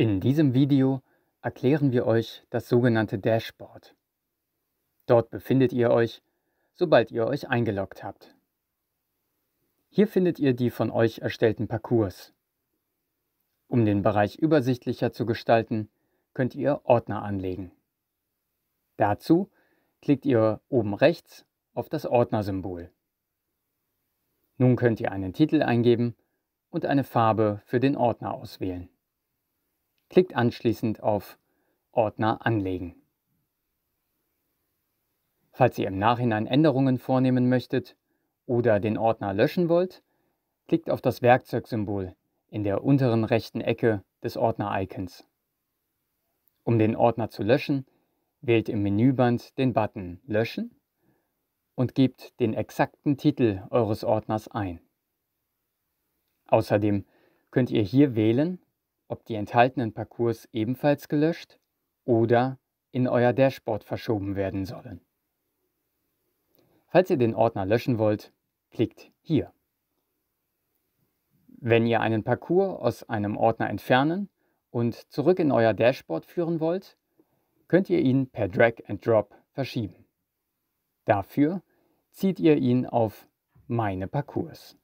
In diesem Video erklären wir euch das sogenannte Dashboard. Dort befindet ihr euch, sobald ihr euch eingeloggt habt. Hier findet ihr die von euch erstellten Parcours. Um den Bereich übersichtlicher zu gestalten, könnt ihr Ordner anlegen. Dazu klickt ihr oben rechts auf das Ordnersymbol. Nun könnt ihr einen Titel eingeben und eine Farbe für den Ordner auswählen. Klickt anschließend auf Ordner anlegen. Falls ihr im Nachhinein Änderungen vornehmen möchtet oder den Ordner löschen wollt, klickt auf das Werkzeugsymbol in der unteren rechten Ecke des Ordner-Icons. Um den Ordner zu löschen, wählt im Menüband den Button Löschen und gebt den exakten Titel eures Ordners ein. Außerdem könnt ihr hier wählen, ob die enthaltenen Parcours ebenfalls gelöscht oder in euer Dashboard verschoben werden sollen. Falls ihr den Ordner löschen wollt, klickt hier. Wenn ihr einen Parcours aus einem Ordner entfernen und zurück in euer Dashboard führen wollt, könnt ihr ihn per Drag and Drop verschieben. Dafür zieht ihr ihn auf Meine Parcours.